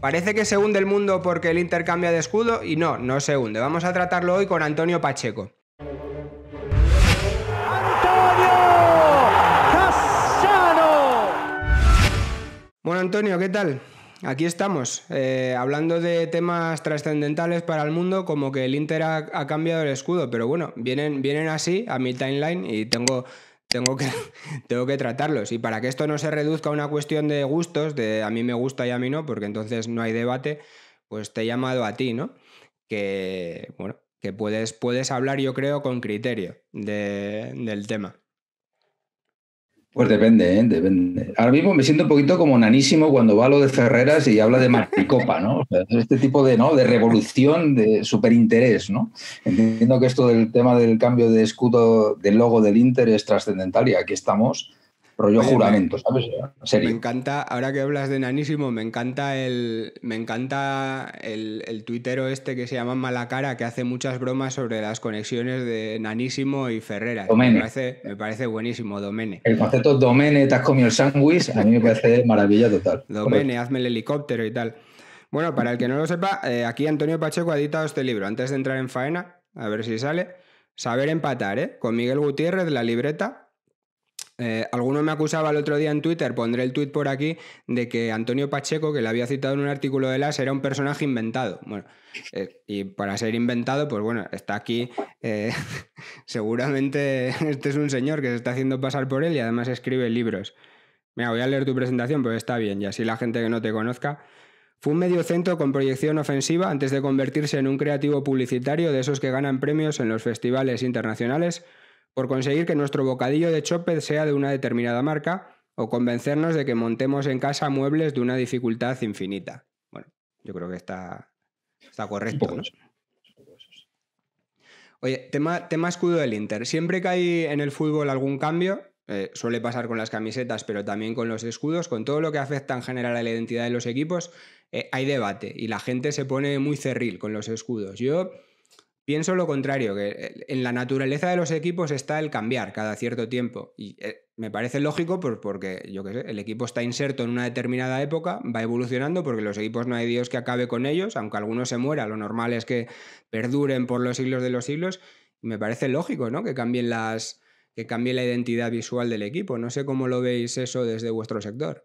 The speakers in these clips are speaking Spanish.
Parece que se hunde el mundo porque el Inter cambia de escudo y no, no se hunde. Vamos a tratarlo hoy con Antonio Pacheco. Antonio Bueno, Antonio, ¿qué tal? Aquí estamos, eh, hablando de temas trascendentales para el mundo, como que el Inter ha, cambiado el escudo, pero bueno, vienen, vienen así a mi timeline y tengo tengo que, tengo que tratarlos. Y para que esto no se reduzca a una cuestión de gustos, de a mí me gusta y a mí no, porque entonces no hay debate, pues te he llamado a ti, ¿no? Que, bueno, que puedes, puedes hablar, yo creo, con criterio del tema. Pues depende, ¿eh? depende. Ahora mismo me siento un poquito como nanísimo cuando va a lo de Ferreras y habla de maricopa, ¿no? este tipo de, ¿no? de revolución, de superinterés, ¿no? Entiendo que esto del tema del cambio de escudo, del logo del Inter es trascendental y aquí estamos rollo juramento, ¿sabes? Me encanta, ahora que hablas de nanísimo, me encanta el me encanta el, tuitero este que se llama Malacara, que hace muchas bromas sobre las conexiones de nanísimo y Ferrera. Me parece, buenísimo, Domene. El concepto Domene, te has comido el sándwich, a mí me parece maravilla total. Domene, hazme el helicóptero y tal. Bueno, para el que no lo sepa, eh, aquí Antonio Pacheco ha editado este libro. Antes de entrar en faena, a ver si sale. Saber empatar, ¿eh? Con Miguel Gutiérrez, la libreta, eh, alguno me acusaba el otro día en Twitter, pondré el tweet por aquí, de que Antonio Pacheco, que le había citado en un artículo de LAS, era un personaje inventado. Bueno, eh, y para ser inventado, pues bueno, está aquí. Eh, seguramente este es un señor que se está haciendo pasar por él y además escribe libros. Mira, voy a leer tu presentación, pero pues está bien, y así la gente que no te conozca. Fue un mediocentro con proyección ofensiva antes de convertirse en un creativo publicitario de esos que ganan premios en los festivales internacionales por conseguir que nuestro bocadillo de chope sea de una determinada marca o convencernos de que montemos en casa muebles de una dificultad infinita. Bueno, yo creo que está, está correcto. ¿no? Oye, tema, tema escudo del Inter. Siempre que hay en el fútbol algún cambio, eh, suele pasar con las camisetas, pero también con los escudos, con todo lo que afecta en general a la identidad de los equipos, eh, hay debate y la gente se pone muy cerril con los escudos. Yo Pienso lo contrario, que eh, en la naturaleza de los equipos está el cambiar cada cierto tiempo. Y eh, me parece lógico porque, yo qué sé, el equipo está inserto en una determinada época, va evolucionando porque los equipos no hay Dios que acabe con ellos, aunque alguno se muera, lo normal es que perduren por los siglos de los siglos. Me parece lógico, ¿no? Que cambien las. que cambie la identidad visual del equipo. No sé cómo lo veis eso desde vuestro sector.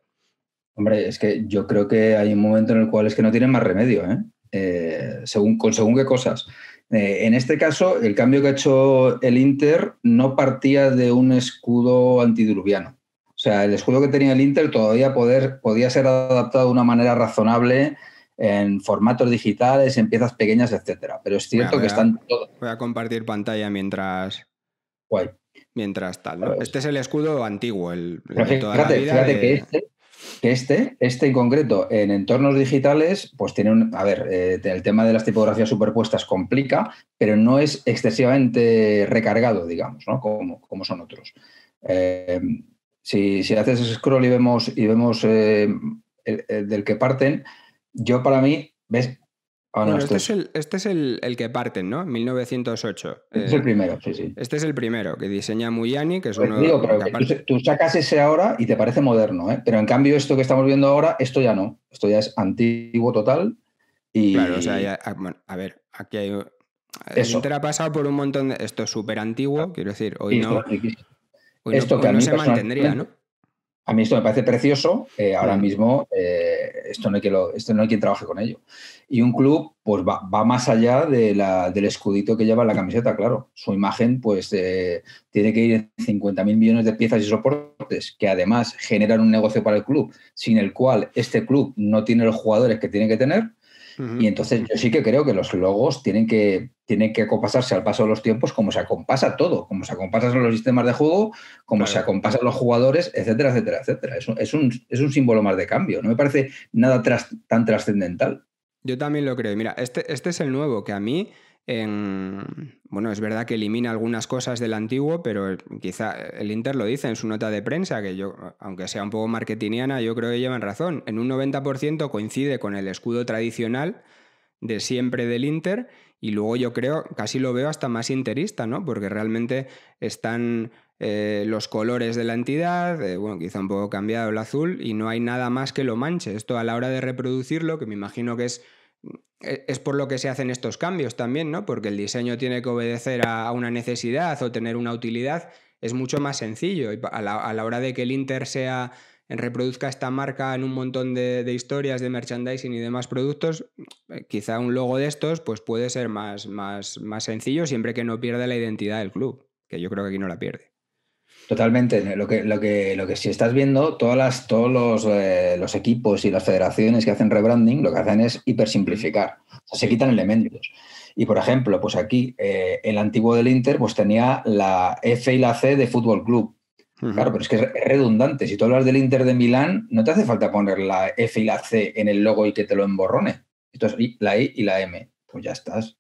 Hombre, es que yo creo que hay un momento en el cual es que no tienen más remedio, ¿eh? eh según, según qué cosas. Eh, en este caso, el cambio que ha hecho el Inter no partía de un escudo antidiluviano. O sea, el escudo que tenía el Inter todavía podía ser adaptado de una manera razonable en formatos digitales, en piezas pequeñas, etcétera. Pero es cierto que están todos. Voy a compartir pantalla mientras. Mientras tal. Pues- este es el escudo antiguo, el, que este que este, este en concreto, en entornos digitales, pues tiene un. A ver, eh, el tema de las tipografías superpuestas complica, pero no es excesivamente recargado, digamos, ¿no? Como, son otros. Eh, si, si, haces scroll y vemos, y vemos eh, del que parten, yo para mí, ves Ah, este, este, es, este el, que parten, ¿no? 1908. Este es el eh, primero, sí, sí. Este es el primero que diseña Muyani, que es pues uno digo, pero tú, sacas ese ahora y te parece moderno, ¿eh? Pero en cambio esto que estamos viendo ahora, esto ya no. Esto ya es antiguo total y... Claro, o sea, ah, a ver, aquí hay... Eso. ha pasado por un montón de... Esto es súper antiguo, quiero decir, hoy no... Esto, que no se mantendría, ¿no? A mí esto me parece precioso. Eh, ahora mm. mismo eh, esto, no hay que lo, esto no hay quien trabaje con ello. Y un club pues va, más allá del escudito que lleva la camiseta, claro. Su imagen pues eh, tiene que ir en 50.000 millones de piezas y soportes que además generan un negocio para el club sin el cual este club no tiene los jugadores que tiene que tener y entonces yo sí que creo que los logos tienen que, tienen que acompasarse al paso de los tiempos como se acompasa todo, como se acompasan los sistemas de juego, como se acompasan los jugadores, etcétera, etcétera, etcétera. Es un, es un, es un símbolo más de cambio, no me parece nada tan trascendental. Yo también lo creo. Mira, este, este es el nuevo que a mí bueno, es verdad que elimina algunas cosas del antiguo, pero quizá el Inter lo dice en su nota de prensa, que yo, aunque sea un poco marketingiana, yo creo que llevan razón. En un 90% coincide con el escudo tradicional de siempre del Inter y luego yo creo, casi lo veo hasta más interista, ¿no? Porque realmente están eh, los colores de la entidad, eh, bueno, quizá un poco cambiado el azul y no hay nada más que lo manche. Esto a la hora de reproducirlo, que me imagino que es e, es por lo que se hacen estos cambios también, ¿no? Porque el diseño tiene que obedecer a una necesidad o tener una utilidad. Es mucho más sencillo. Y a la, hora de que el Inter sea reproduzca esta marca en un montón de, historias de merchandising y demás productos, eh, quizá un logo de estos pues puede ser más, más, más sencillo siempre que no pierda la identidad del club, que yo creo que aquí no la pierde. Totalmente. Lo que, lo que, lo que si estás viendo, todas todos eh, los, equipos y las federaciones que hacen rebranding, lo que hacen es hipersimplificar. O se quitan elementos. Y por ejemplo, pues aquí eh, el antiguo del Inter pues tenía la F y la C de Fútbol Club. Claro, pero es que es redundante. Si tú hablas del Inter de Milán, no te hace falta poner la F y la C en el logo y que te lo emborrone. Entonces, la I e y la M. Pues ya estás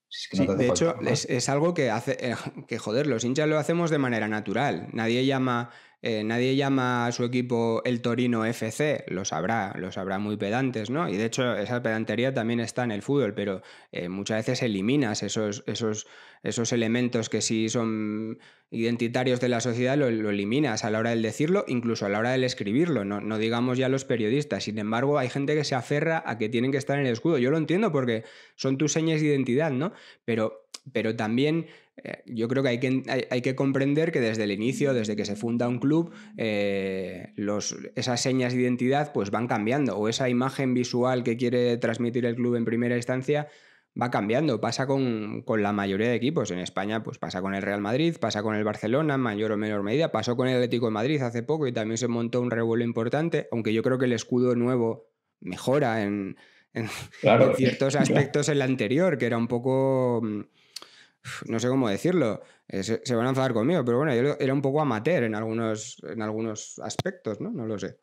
de hecho, es, algo que hace, eh, que joder, los hinchas lo hacemos de manera natural. Nadie llama eh, nadie llama a su equipo el Torino FC, lo sabrá, lo sabrá muy pedantes, ¿no? Y de hecho esa pedantería también está en el fútbol, pero eh, muchas veces eliminas esos, esos, esos elementos que sí son identitarios de la sociedad, lo, eliminas a la hora del decirlo, incluso a la hora del escribirlo, no, no digamos ya los periodistas. Sin embargo, hay gente que se aferra a que tienen que estar en el escudo. Yo lo entiendo porque son tus señas de identidad, ¿no? Pero, pero también eh, yo creo que hay que, hay, que comprender que desde el inicio, desde que se funda un club, eh, esas señas de identidad pues van cambiando o esa imagen visual que quiere transmitir el club en primera instancia va cambiando. Pasa con, la mayoría de equipos. En España pues pasa con el Real Madrid, pasa con el Barcelona mayor o menor medida, pasó con el Atlético de Madrid hace poco y también se montó un revuelo importante, aunque yo creo que el escudo nuevo mejora en, ciertos aspectos en el anterior, que era un poco mm, no sé cómo decirlo, eh, se, van a enfadar conmigo, pero bueno, yo era un poco amateur en algunos, en algunos aspectos, ¿no? No lo sé.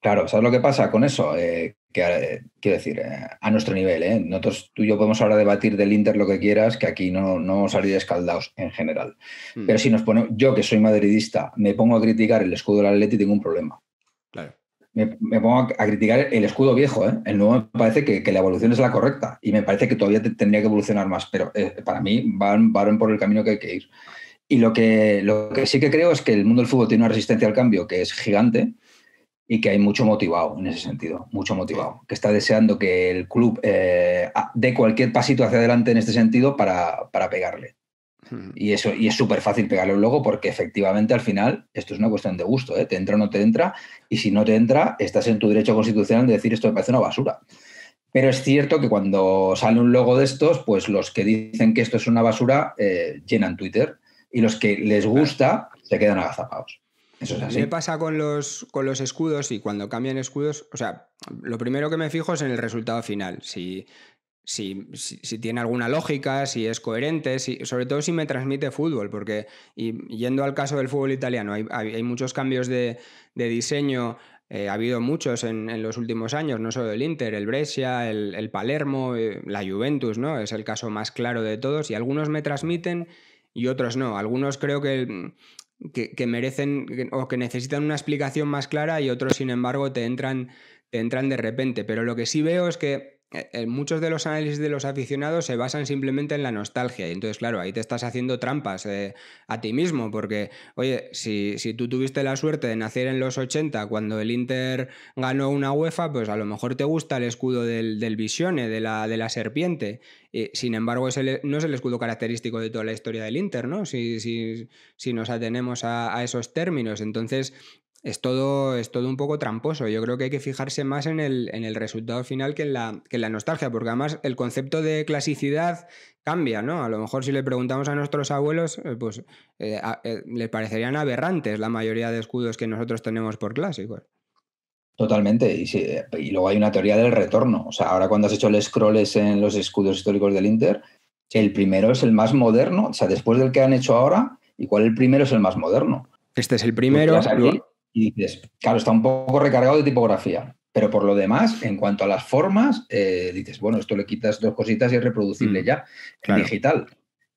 Claro, ¿sabes lo que pasa con eso? Eh, que, eh, quiero decir, a nuestro nivel, nosotros tú y yo podemos ahora debatir del Inter lo que quieras, que aquí no, no salir escaldados en general. Hmm. Pero si nos ponemos, yo que soy madridista, me pongo a criticar el escudo del Atleti, tengo un problema me, pongo a criticar el escudo viejo. ¿eh? El nuevo me parece que, la evolución es la correcta y me parece que todavía tendría que evolucionar más, pero eh, para mí van, van por el camino que hay que ir. Y lo que, lo que sí que creo es que el mundo del fútbol tiene una resistencia al cambio que es gigante y que hay mucho motivado en ese sentido, mucho motivado, que está deseando que el club eh, dé cualquier pasito hacia adelante en este sentido para pegarle. Y eso, y es súper fácil pegarle un logo porque efectivamente al final esto es una cuestión de gusto, ¿eh? te entra o no te entra, y si no te entra, estás en tu derecho constitucional de decir esto me parece una basura. Pero es cierto que cuando sale un logo de estos, pues los que dicen que esto es una basura eh, llenan Twitter y los que les gusta se quedan agazapados. Eso es pasa con los, con los escudos y cuando cambian escudos, o sea, lo primero que me fijo es en el resultado final. Si, si, tiene alguna lógica, si es coherente, sobre todo si me transmite fútbol, porque y, yendo al caso del fútbol italiano, hay, muchos cambios de, diseño, eh, ha habido muchos en, los últimos años, no solo el Inter, el Brescia, el, Palermo, eh, la Juventus, ¿no? Es el caso más claro de todos y algunos me transmiten y otros no. Algunos creo que, que, merecen o que necesitan una explicación más clara y otros, sin embargo, te entran, te entran de repente. Pero lo que sí veo es que eh, eh, muchos de los análisis de los aficionados se basan simplemente en la nostalgia. Y entonces, claro, ahí te estás haciendo trampas eh, a ti mismo, porque, oye, si, tú tuviste la suerte de nacer en los 80 cuando el Inter ganó una UEFA, pues a lo mejor te gusta el escudo del, del Visione, de la, de la serpiente. sin embargo, no es el escudo característico de toda la historia del Inter, ¿no? Si, si, nos atenemos a esos términos. Entonces, es todo, es todo un poco tramposo. Yo creo que hay que fijarse más en el, en el resultado final que en, la, que la nostalgia, porque además el concepto de clasicidad cambia, ¿no? A lo mejor si le preguntamos a nuestros abuelos, eh, pues eh, eh, les parecerían aberrantes la mayoría de escudos que nosotros tenemos por clásicos. Totalmente, y, y luego hay una teoría del retorno. O sea, ahora cuando has hecho el scrolls en los escudos históricos del Inter, el primero es el más moderno, o sea, después del que han hecho ahora, ¿y cuál el primero es el más moderno? Este es el primero. Y dices, claro, está un poco recargado de tipografía. Pero por lo demás, en cuanto a las formas, eh, dices, bueno, esto le quitas dos cositas y es reproducible mm, ya en digital.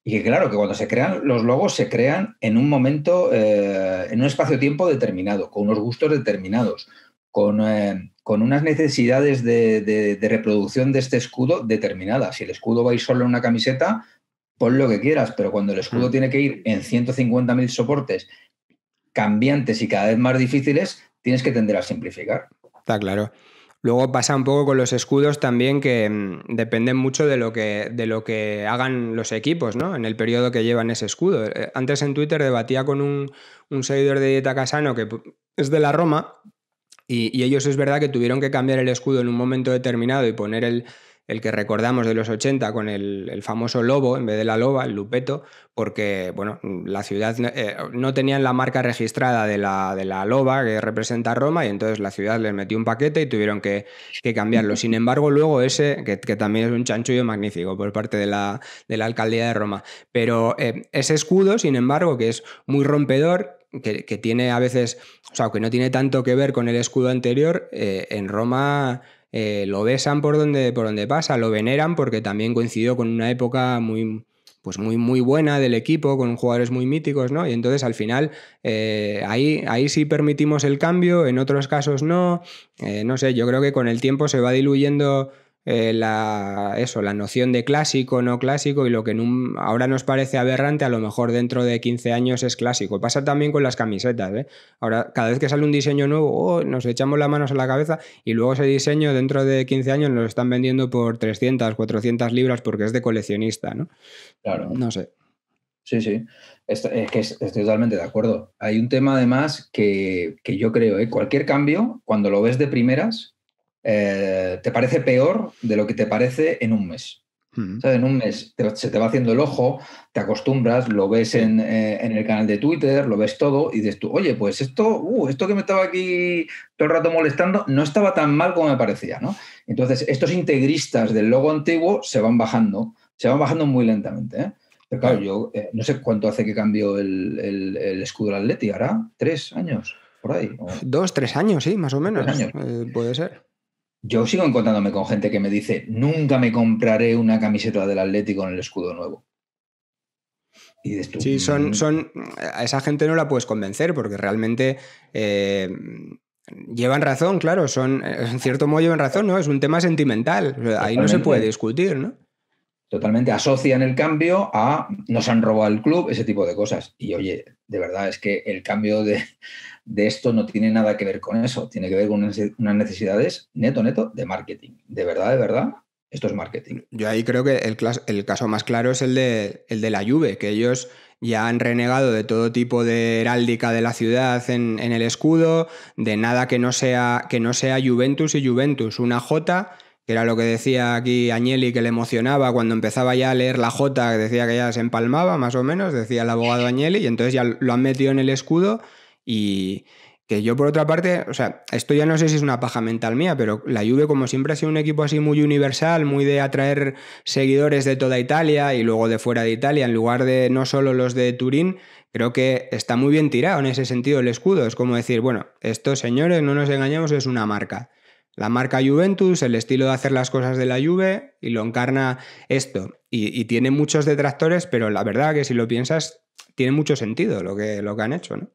Y claro, que cuando se crean los logos, se crean en un momento, eh, en un espacio-tiempo determinado, con unos gustos determinados, con, eh, unas necesidades de, reproducción de este escudo determinadas. Si el escudo va a ir solo en una camiseta, pon lo que quieras, pero cuando el escudo mm. tiene que ir en 150.000 soportes cambiantes y cada vez más difíciles, tienes que tender a simplificar. Está claro. Luego pasa un poco con los escudos también que mm, dependen mucho de lo que, de lo que hagan los equipos, ¿no? En el periodo que llevan ese escudo. Eh, antes en Twitter debatía con un, seguidor de Dieta Casano que es de la Roma y ellos es verdad que tuvieron que cambiar el escudo en un momento determinado y poner el, el que recordamos de los 80 con el, famoso lobo en vez de la loba, el lupeto, porque bueno, la ciudad eh, no tenía la marca registrada de la, de la, loba que representa Roma y entonces la ciudad les metió un paquete y tuvieron que, cambiarlo. Sin embargo, luego ese, que, también es un chanchullo magnífico por parte de la, de la alcaldía de Roma, pero eh, ese escudo, sin embargo, que es muy rompedor, que, tiene a veces, o sea, que no tiene tanto que ver con el escudo anterior, eh, en Roma eh, lo besan por donde, por donde pasa, lo veneran porque también coincidió con una época muy, pues muy, muy buena del equipo, con jugadores muy míticos, ¿no? Y entonces al final eh, ahí, ahí sí permitimos el cambio, en otros casos no. Eh, no sé, yo creo que con el tiempo se va diluyendo eh, la, eso, la noción de clásico, no clásico, y lo que ahora nos parece aberrante, a lo mejor dentro de 15 años es clásico. Pasa también con las camisetas. ¿eh? Ahora, cada vez que sale un diseño nuevo, oh, nos echamos las manos a la cabeza y luego ese diseño dentro de 15 años nos lo están vendiendo por 300, 400 libras porque es de coleccionista. ¿no? Claro. No sé. Sí, sí. Estoy, es totalmente de acuerdo. Hay un tema además que, yo creo, ¿eh? cualquier cambio, cuando lo ves de primeras, eh, te parece peor de lo que te parece en un mes. Hmm. En un mes se te va haciendo el ojo, te acostumbras, lo ves eh, en, el canal de Twitter, lo ves todo y dices tú, oye, pues esto, uh, esto que me estaba aquí todo el rato molestando, no estaba tan mal como me parecía, ¿no? Entonces, estos integristas del logo antiguo se van bajando, se van bajando muy lentamente, ¿eh? Pero claro, yo no sé cuánto hace que cambió el, escudo de escudo del Atleti, ¿hará tres años? Por ahí. Dos, tres años, sí, más o menos. puede ser yo sigo encontrándome con gente que me dice, nunca me compraré una camiseta del Atlético en el escudo nuevo. Y sí, mm". son, a esa gente no la puedes convencer porque realmente eh, llevan razón, claro, son, en cierto modo llevan razón, ¿no? Es un tema sentimental, ahí no se puede discutir, ¿no? Totalmente, asocian el cambio a nos han robado el club, ese tipo de cosas. Y oye, de verdad es que el cambio de, de esto no tiene nada que ver con eso, tiene que ver con unas necesidades neto, neto de marketing. De verdad, de verdad, esto es marketing. Yo ahí creo que el, caso más claro es el de, el de la Juve, que ellos ya han renegado de todo tipo de heráldica de la ciudad en, el escudo, de nada que no, sea, que no sea Juventus y Juventus, una J que era lo que decía aquí Agnelli, que le emocionaba cuando empezaba ya a leer la J, que decía que ya se empalmaba, más o menos, decía el abogado Agnelli, y entonces ya lo han metido en el escudo y que yo, por otra parte, o sea, esto ya no sé si es una paja mental mía, pero la Juve, como siempre, ha sido un equipo así muy universal, muy de atraer seguidores de toda Italia y luego de fuera de Italia, en lugar de no solo los de Turín, creo que está muy bien tirado en ese sentido el escudo. Es como decir, bueno, estos señores, no nos engañemos, es una marca. La marca Juventus, el estilo de hacer las cosas de la Juve, y lo encarna esto. Y, y tiene muchos detractores, pero la verdad que si lo piensas, tiene mucho sentido lo que, lo que han hecho, ¿no?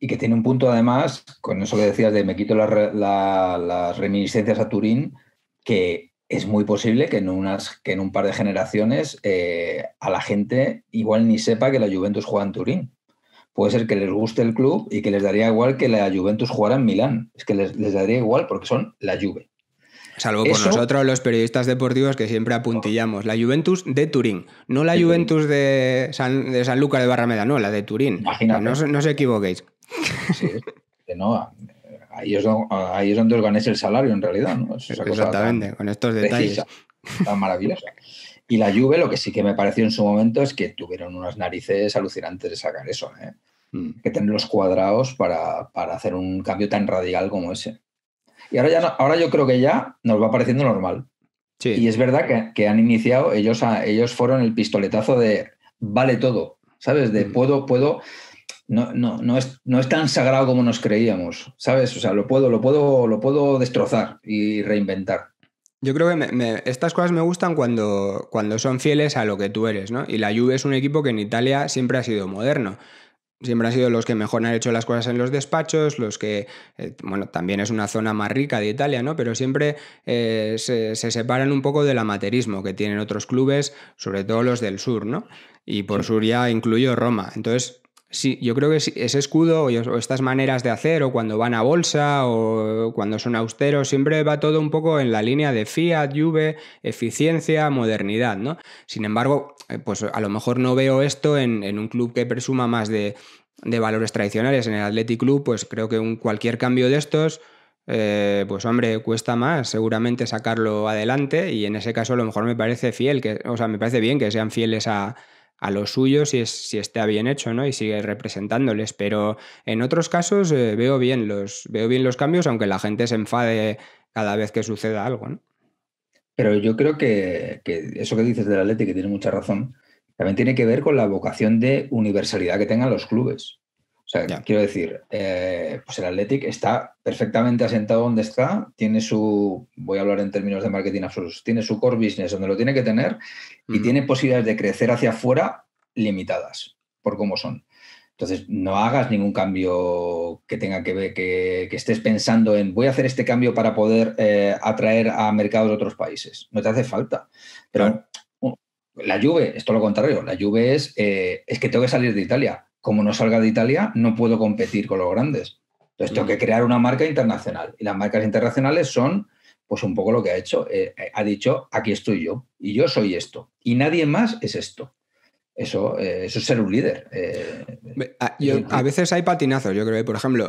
y que tiene un punto además, con eso que decías de me quito las reminiscencias a Turín, que es muy posible que en, unas, que en un par de generaciones eh, a la gente igual ni sepa que la Juventus juega en Turín. Puede ser que les guste el club y que les daría igual que la Juventus jugara en Milán. Es que les, daría igual porque son la Juve. Salvo con nosotros, los periodistas deportivos, que siempre apuntillamos. La Juventus de Turín, no la Juventus de San, Luca de Barrameda, no, la de Turín. No, no, os equivoquéis no, ahí es, donde, ahí es donde os ganéis el salario en realidad, ¿no? Exactamente, con estos detalles. tan Y la Juve, lo que sí que me pareció en su momento es que tuvieron unas narices alucinantes de sacar eso, ¿eh? mm. Que tener los cuadrados para, para, hacer un cambio tan radical como ese. Y ahora, ya ahora yo creo que ya nos va pareciendo normal. Sí. Y es verdad que, han iniciado, ellos, ellos fueron el pistoletazo de vale todo, ¿sabes? De mm. puedo, puedo no, es, no es tan sagrado como nos creíamos, ¿sabes? O sea, lo puedo, lo puedo, lo puedo destrozar y reinventar. Yo creo que estas cosas me gustan cuando, cuando son fieles a lo que tú eres, ¿no? Y la Juve es un equipo que en Italia siempre ha sido moderno. Siempre han sido los que mejor han hecho las cosas en los despachos, los que, eh, bueno, también es una zona más rica de Italia, ¿no? Pero siempre eh, se, separan un poco del amaterismo que tienen otros clubes, sobre todo los del sur, ¿no? Y por sur ya incluyo Roma. Entonces, Sí, yo creo que ese escudo o estas maneras de hacer, o cuando van a bolsa, o cuando son austeros, siempre va todo un poco en la línea de fiat, juve, eficiencia, modernidad, ¿no? Sin embargo, eh, pues a lo mejor no veo esto en, un club que presuma más de, valores tradicionales. En el Athletic Club, pues creo que un, cualquier cambio de estos, eh, pues hombre, cuesta más seguramente sacarlo adelante, y en ese caso a lo mejor me parece fiel, que, o sea, me parece bien que sean fieles a a lo suyo si, está bien hecho ¿no? y sigue representándoles. Pero en otros casos eh, veo, bien los, veo bien los cambios, aunque la gente se enfade cada vez que suceda algo. Pero yo creo que, eso que dices del Atleti, que tiene mucha razón, también tiene que ver con la vocación de universalidad que tengan los clubes. O sea, quiero decir, eh, pues el Athletic está perfectamente asentado donde está, tiene su, voy a hablar en términos de marketing absolutos, tiene su core business donde lo tiene que tener y tiene posibilidades de crecer hacia afuera limitadas por cómo son. Entonces, no hagas ningún cambio que tenga que ver, que, estés pensando en voy a hacer este cambio para poder eh, atraer a mercados de otros países. No te hace falta. Pero la Juve, esto lo contrario, la Juve es, eh, es que tengo que salir de Italia como no salga de Italia, no puedo competir con los grandes. Entonces, tengo mm. que crear una marca internacional. Y las marcas internacionales son, pues, un poco lo que ha hecho. Eh, eh, ha dicho, aquí estoy yo, y yo soy esto, y nadie más es esto. Eso, eh, es ser un líder. a, veces hay patinazos, yo creo. Por ejemplo,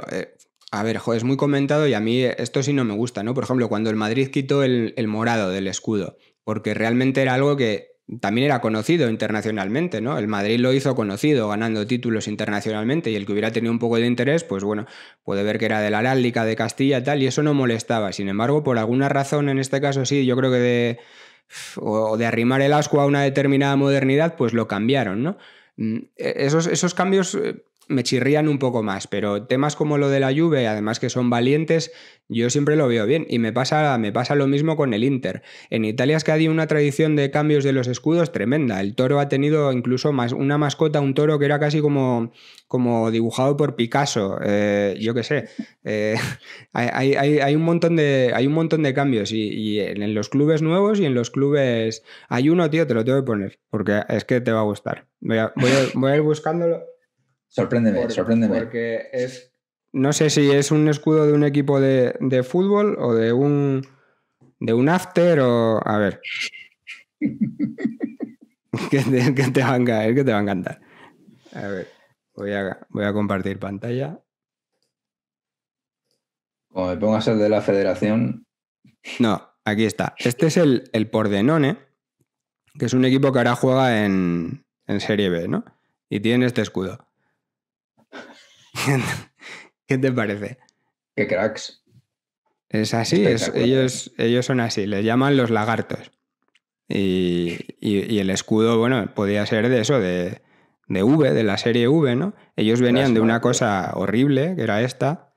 a ver, es muy comentado y a mí esto sí no me gusta, ¿no? Por ejemplo, cuando el Madrid quitó el morado del escudo, porque realmente era algo que también era conocido internacionalmente, ¿no? El Madrid lo hizo conocido ganando títulos internacionalmente y el que hubiera tenido un poco de interés, pues bueno, puede ver que era de la Heráldica, de Castilla, y tal, y eso no molestaba. Sin embargo, por alguna razón, en este caso sí, yo creo que de. o de arrimar el asco a una determinada modernidad, pues lo cambiaron, ¿no? Mm, e-, esos, esos cambios eh, me chirrían un poco más, pero temas como lo de la Juve, además que son valientes, yo siempre lo veo bien y me pasa, me pasa lo mismo con el Inter. En Italia es que ha habido una tradición de cambios de los escudos tremenda. El toro ha tenido incluso más, una mascota, un toro que era casi como, como dibujado por Picasso. Eh, yo qué sé. Eh, hay, un montón de, hay un montón de cambios y, en los clubes nuevos y en los clubes... Hay uno, tío, te lo tengo que poner porque es que te va a gustar. voy a ir buscándolo. Sorpréndeme, sorpréndeme. Porque es. No sé si es un escudo de un equipo de, fútbol o de un. de un after o. A ver. que, te, que te, va a encantar, a ver, voy a, compartir pantalla. Como me pongas el de la federación. No, aquí está. Este es el, Pordenone, que es un equipo que ahora juega en, en Serie B, ¿no? Y tiene este escudo. ¿Qué te parece? Qué cracks. Es así, ellos, ellos son así, les llaman los lagartos. Y, el escudo, bueno, podía ser de eso, de, de, V, de la serie V, ¿no? Ellos venían de una cosa horrible, que era esta.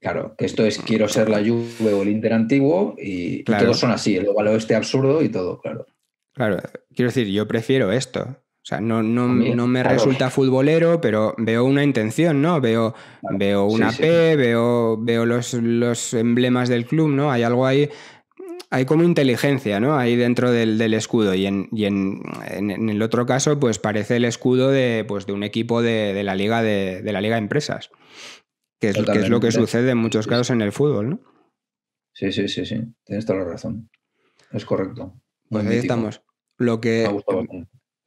Claro, que esto es quiero ser la Juve o el Inter antiguo y, todos son así, el Este absurdo y todo, claro. Claro, quiero decir, yo prefiero esto. O sea, no, me resulta futbolero, pero veo una intención, ¿no? Veo, veo una P, veo, veo los, emblemas del club, ¿no? Hay algo ahí. Hay como inteligencia, ¿no? Ahí dentro del, escudo. Y, en, el otro caso, pues parece el escudo de, pues de un equipo de, la liga de, la Liga Empresas. Que es, lo que sucede en muchos casos en el fútbol, ¿no? Sí, sí, sí, sí. Tienes toda la razón. Es correcto. Pues ahí estamos. Lo que,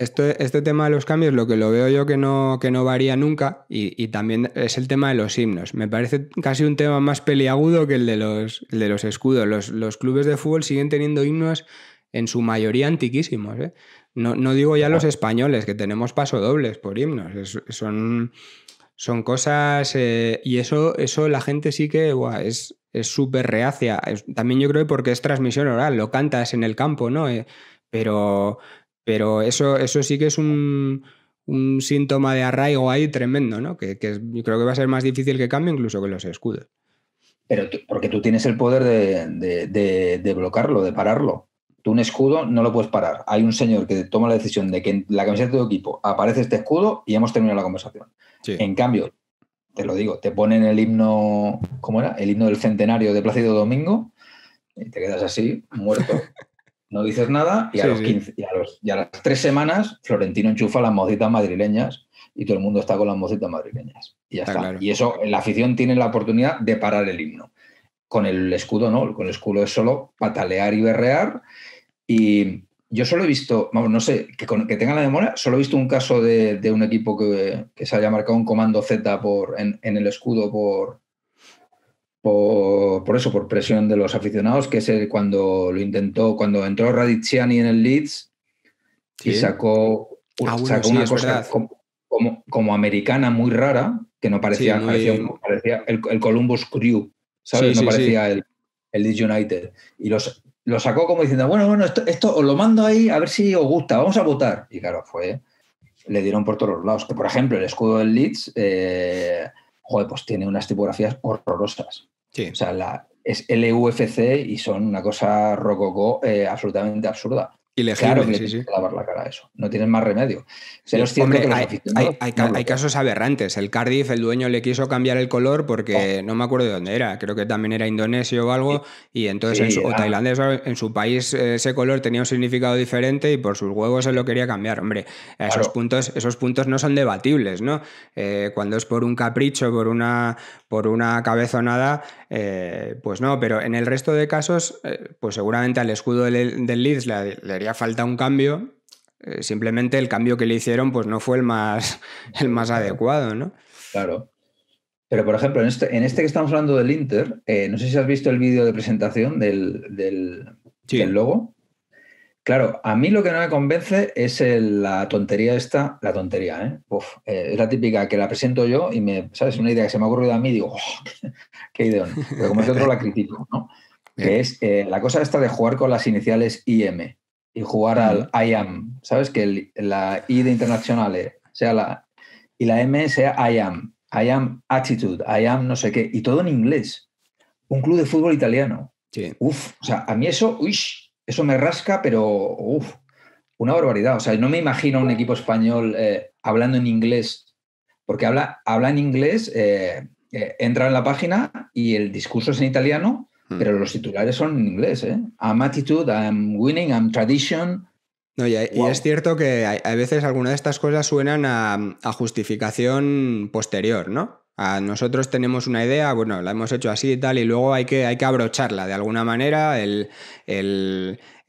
e, este tema de los cambios, lo que lo veo yo que no, que no varía nunca, y, también es el tema de los himnos. Me parece casi un tema más peliagudo que el de los, de los escudos. Los, clubes de fútbol siguen teniendo himnos en su mayoría antiquísimos. ¿eh? No, no, digo ya los españoles, que tenemos pasodobles por himnos. son, son cosas. Eh, y eso, eso la gente sí que es súper reacia. también yo creo porque es transmisión oral, lo cantas en el campo, ¿no? Eh, pero pero eso, eso sí que es un, síntoma de arraigo ahí tremendo, ¿no? Que, yo creo que va a ser más difícil que cambie incluso que los escudos. Pero porque tú tienes el poder de, de, de, bloquearlo, de pararlo. Tú un escudo no lo puedes parar. Hay un señor que toma la decisión de que en la camiseta de tu equipo aparece este escudo y hemos terminado la conversación. En cambio, te lo digo, te ponen el himno, ¿cómo era? El himno del centenario de Plácido Domingo y te quedas así, muerto. no dices nada y a, los y a, los, las tres semanas Florentino enchufa las mocitas madrileñas y todo el mundo está con las mocitas madrileñas. Y ya está. Y eso, la afición tiene la oportunidad de parar el himno. Con el escudo no, con el escudo es solo patalear y berrear. Y yo solo he visto, vamos, no sé, que, con, que tenga la demora, solo he visto un caso de, un equipo que, que, se haya marcado un comando Z por, en el escudo por, por, eso, por presión de los aficionados, que es cuando lo intentó, cuando entró Radiciani en el Leeds y sacó, ah, sacó una cosa como, americana muy rara, que no parecía, parecía, el, Columbus Crew, ¿sabes? no parecía el, Leeds United. Y los, lo sacó como diciendo, bueno, bueno, esto, os lo mando ahí a ver si os gusta, vamos a votar. Y claro, fue, le dieron por todos los lados. Que por ejemplo, el escudo del Leeds, eh, pues tiene unas tipografías horrorosas. O sea, la, es LUFC y son una cosa rococó eh, absolutamente absurda y claro que le la cara a eso. No tienes más remedio. Se los hay, casos aberrantes. El Cardiff, el dueño le quiso cambiar el color porque oh. no me acuerdo de dónde era. Creo que también era indonesio o algo. Y entonces, o ah. tailandés, en su país, eh, ese color tenía un significado diferente y por sus huevos se lo quería cambiar. Hombre, esos, puntos, esos puntos no son debatibles, ¿no? Eh, cuando es por un capricho, por una, por una cabezonada, eh, pues no. Pero en el resto de casos, pues seguramente al escudo del, del Leeds le falta un cambio, eh, simplemente el cambio que le hicieron pues no fue el más, el más adecuado, ¿no? Claro. Pero, por ejemplo, en este, este que estamos hablando del Inter, eh, no sé si has visto el vídeo de presentación del, logo. Claro, a mí lo que no me convence es la tontería esta, la tontería, ¿eh? Es la típica que la presento yo y me, ¿sabes? Una idea que se me ha ocurrido a mí y digo, qué idea. Pero como es otro la critico, ¿no? Que es la cosa esta de jugar con las iniciales IM y jugar al I am. ¿Sabes? Que la I de internacional eh, sea la y la M sea I am. I am attitude, I am no sé qué, y todo en inglés. Un club de fútbol italiano. Sí. Uf, o sea, a mí eso, uy, eso me rasca, pero uf, una barbaridad. O sea, no me imagino un equipo español eh, hablando en inglés, porque habla, habla en inglés, eh, entra en la página y el discurso es en italiano, Hmm. Pero los titulares son en inglés, ¿eh? I'm attitude, I'm winning, I'm tradition. y, es cierto que a, veces algunas de estas cosas suenan a, justificación posterior, ¿no? A nosotros tenemos una idea, bueno, la hemos hecho así y tal, y luego hay que, hay que abrocharla de alguna manera, el,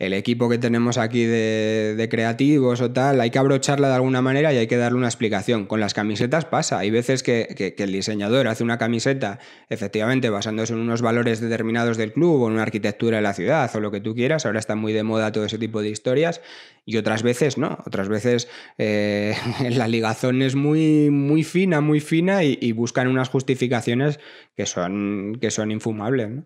el equipo que tenemos aquí de, creativos o tal, hay que abrocharla de alguna manera y hay que darle una explicación. Con las camisetas pasa, hay veces que, el diseñador hace una camiseta efectivamente basándose en unos valores determinados del club o en una arquitectura de la ciudad o lo que tú quieras, ahora está muy de moda todo ese tipo de historias y otras veces no, otras veces eh, la ligazón es muy, muy fina, muy fina y, buscan unas justificaciones que son, que son infumables. ¿no?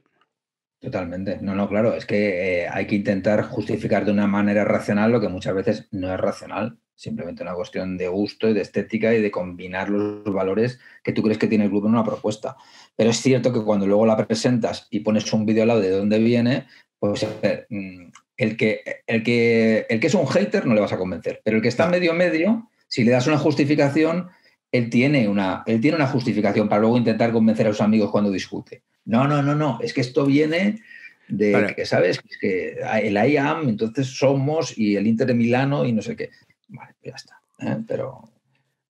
Totalmente. No, no, claro, es que eh, hay que intentar justificar de una manera racional lo que muchas veces no es racional. Simplemente una cuestión de gusto y de estética y de combinar los valores que tú crees que tiene el grupo en una propuesta. Pero es cierto que cuando luego la presentas y pones un vídeo al lado de dónde viene, pues eh, mm, el, que, el, que, el que es un hater no le vas a convencer, pero el que está medio medio, si le das una justificación, él tiene, una, él tiene una justificación para luego intentar convencer a sus amigos cuando discute. No, no, no, no, es que esto viene de, que, ¿sabes? que el IAM, entonces somos y el Inter de Milano y no sé qué. Vale, ya está. ¿eh? Pero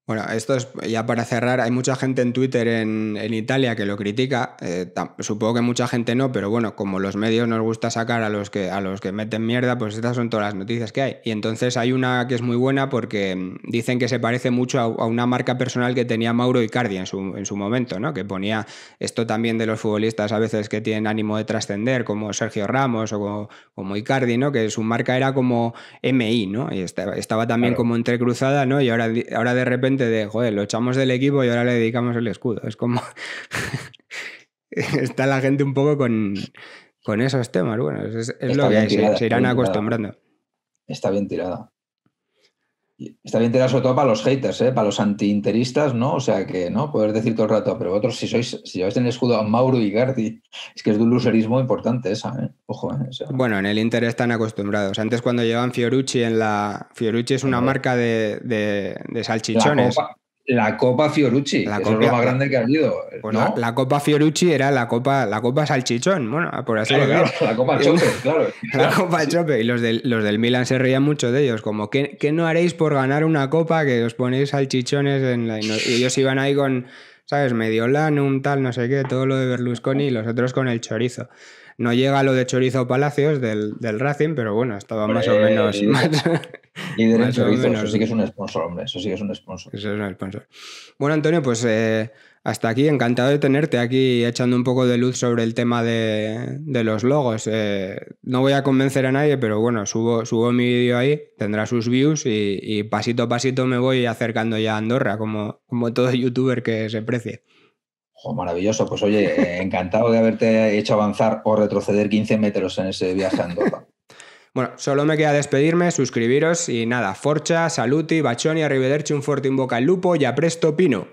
bueno, esto es ya para cerrar. Hay mucha gente en Twitter en, Italia que lo critica. Eh, supongo que mucha gente no, pero bueno, como los medios nos gusta sacar a los, que, a los que meten mierda, pues estas son todas las noticias que hay. Y entonces hay una que es muy buena porque mm, dicen que se parece mucho a, una marca personal que tenía Mauro Icardi en su, en su momento, ¿no? Que ponía esto también de los futbolistas a veces que tienen ánimo de trascender, como Sergio Ramos o como, Icardi, ¿no? Que su marca era como MI, ¿no? Y estaba, también como entrecruzada, ¿no? Y ahora, ahora de repente de, joder, lo echamos del equipo y ahora le dedicamos el escudo. Es como... Está la gente un poco con, con esos temas. Bueno, es, lo que se, irán acostumbrando. Está bien tirada. Está bien tirar sobre todo para los haters, ¿eh? para los antiinteristas, ¿no? O sea que, ¿no? puedes decir todo el rato, pero vosotros si sois, si lleváis en el escudo a Mauro y Gardi, es que es de un luserismo importante esa, ¿eh? Ojo, ¿eh? bueno, en el Inter están acostumbrados. Antes cuando llevaban Fiorucci en la... Fiorucci es una marca de, salchichones la Copa Fiorucci, la es lo más grande que ha habido. Pues la, Copa Fiorucci era la Copa, la Copa Salchichón, bueno, por así decirlo. la Copa Chope, claro. La Copa Chope. Y los del, los del Milan se reían mucho de ellos, como, ¿qué, no haréis por ganar una copa que os ponéis salchichones en la... Y, ellos iban ahí con, ¿sabes? un tal, no sé qué, todo lo de Berlusconi y los otros con el chorizo. No llega lo de Chorizo Palacios del, del Racing, pero bueno, estaba más o menos... Más y eso sí que es un sponsor, hombre, eso sí que es un sponsor. Eso es un sponsor. Bueno, Antonio, pues eh, hasta aquí, encantado de tenerte aquí echando un poco de luz sobre el tema de, los logos. Eh, no voy a convencer a nadie, pero bueno, subo, subo mi vídeo ahí, tendrá sus views y, pasito a pasito me voy acercando ya a Andorra, como, como todo youtuber que se precie. maravilloso, pues oye, encantado de haberte hecho avanzar o retroceder 15 metros en ese viaje a Andorra. Bueno, solo me queda despedirme, suscribiros y nada, Forcha, Saluti, Bachoni, Arrivederci, un fuerte invoca al lupo y a presto pino.